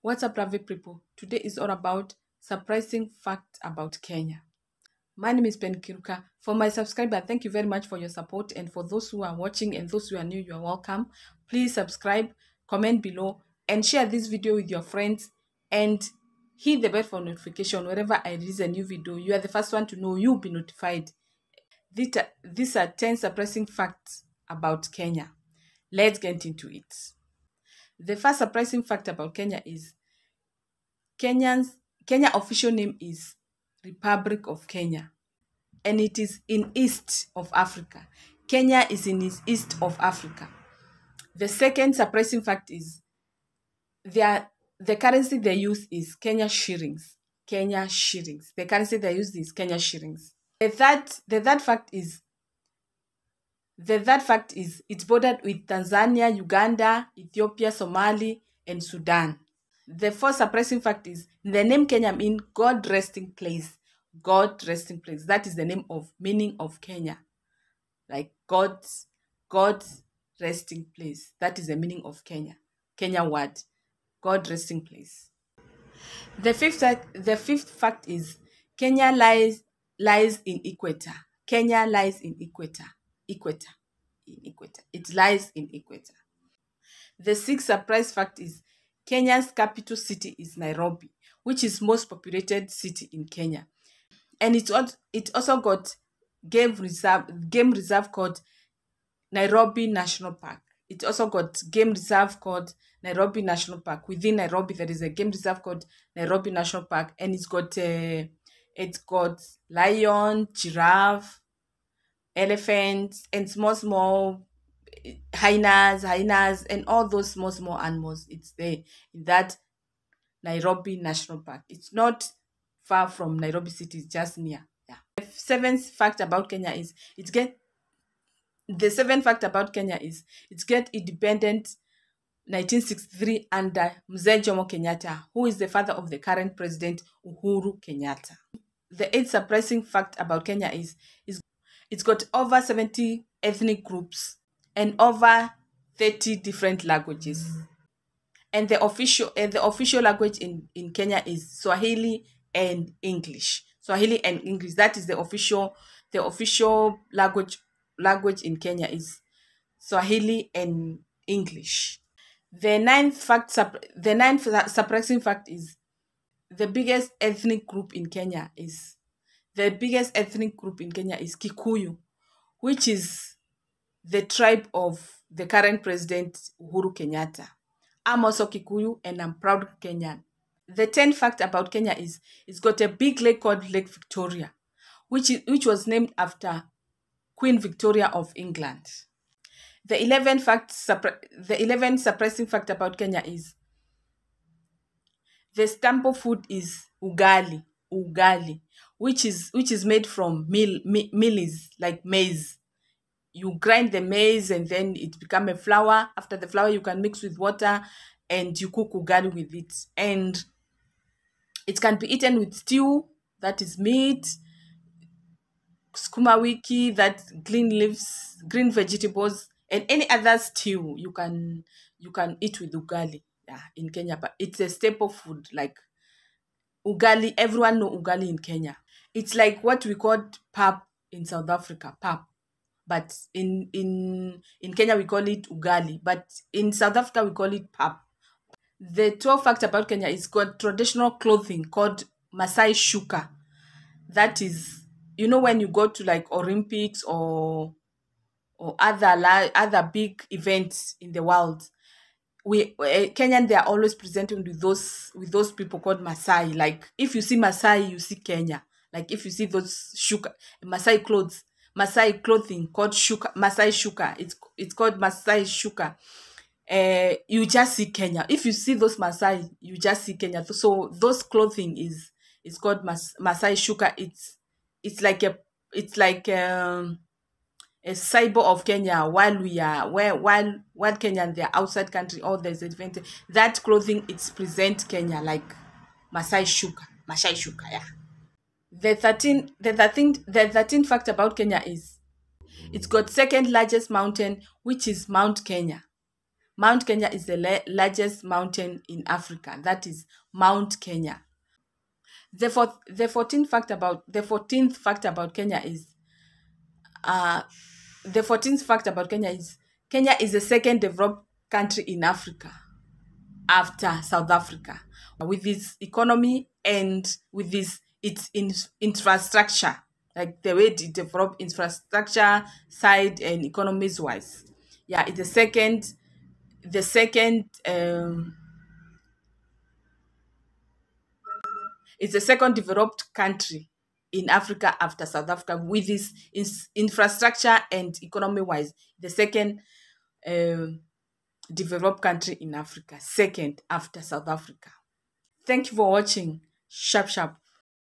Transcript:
What's up, lovely people? Today is all about surprising facts about Kenya. My name is Ben Kiruka. For my subscriber, thank you very much for your support. And for those who are watching and those who are new, you are welcome. Please subscribe, comment below, and share this video with your friends. And hit the bell for notification. Whenever I release a new video, you are the first one to know. You'll be notified. These are 10 surprising facts about Kenya. Let's get into it. The first surprising fact about Kenya is Kenyans Kenya official name is Republic of Kenya and it is in east of Africa. Kenya is in east of Africa. The second surprising fact is their the currency they use is Kenya shillings. Kenya shillings. The currency they use is Kenya shillings. The third the third fact is the third fact is it bordered with Tanzania, Uganda, Ethiopia, Somali, and Sudan. The fourth surprising fact is the name Kenya means God resting place. God resting place. That is the name of meaning of Kenya. Like God's God's resting place. That is the meaning of Kenya. Kenya word. God resting place. The fifth the fifth fact is Kenya lies lies in equator. Kenya lies in equator equator. In equator. It lies in equator. The sixth surprise fact is Kenya's capital city is Nairobi, which is most populated city in Kenya. And it, it also got game reserve game reserve called Nairobi National Park. It also got game reserve called Nairobi National Park. Within Nairobi, there is a game reserve called Nairobi National Park, and it's got a, uh, it's got lion, giraffe, elephants and small small hyenas hyenas and all those small small animals it's there in that nairobi national park it's not far from nairobi city it's just near yeah the seventh fact about kenya is it get the seventh fact about kenya is it get independent 1963 under Mzee Jomo Kenyatta, who is the father of the current president Uhuru Kenyatta. The eighth surprising fact about Kenya is, is it's got over 70 ethnic groups and over 30 different languages. And the official and the official language in, in Kenya is Swahili and English. Swahili and English. That is the official the official language language in Kenya is Swahili and English. The ninth fact the ninth surprising fact is the biggest ethnic group in Kenya is the biggest ethnic group in Kenya is Kikuyu, which is the tribe of the current president Uhuru Kenyatta. I'm also Kikuyu and I'm proud Kenyan. The 10 fact about Kenya is it's got a big lake called Lake Victoria, which, is, which was named after Queen Victoria of England. The 11 fact the 11 surprising fact about Kenya is the staple food is ugali, ugali which is which is made from meal, meal mealies like maize you grind the maize and then it become a flour after the flour you can mix with water and you cook ugali with it and it can be eaten with stew that is meat skuma wiki that green leaves green vegetables and any other stew you can you can eat with ugali yeah, in kenya but it's a staple food like ugali everyone know ugali in kenya it's like what we call pap in South Africa, pap. But in in in Kenya we call it ugali, but in South Africa we call it pap. The twelve fact about Kenya is called traditional clothing called Masai shuka. That is, you know, when you go to like Olympics or or other other big events in the world, we eh, Kenyan they are always presented with those with those people called Masai. Like if you see Masai, you see Kenya. Like if you see those shuka Masai clothes, Masai clothing called shuka, Masai shuka. It's it's called Masai shuka. Uh, you just see Kenya. If you see those Masai, you just see Kenya. So those clothing is it's called Mas- Masai shuka. It's it's like a it's like um, a cyber of Kenya while we are where while while Kenyan they're outside country or there's advantage that clothing it's present Kenya like Masai shuka Masai shuka yeah the 13 the 13 the 13th fact about Kenya is it's got second largest mountain which is Mount Kenya. Mount Kenya is the la- largest mountain in Africa. That is Mount Kenya. The fourth, the 14th fact about the 14th fact about Kenya is uh the 14th fact about Kenya is Kenya is the second developed country in Africa after South Africa with its economy and with its its in, infrastructure, like the way it develop infrastructure side and economies wise. Yeah, it's the second, the second, um, it's the second developed country in Africa after South Africa with this in infrastructure and economy wise, the second um, developed country in Africa, second after South Africa. Thank you for watching. Sharp, sharp.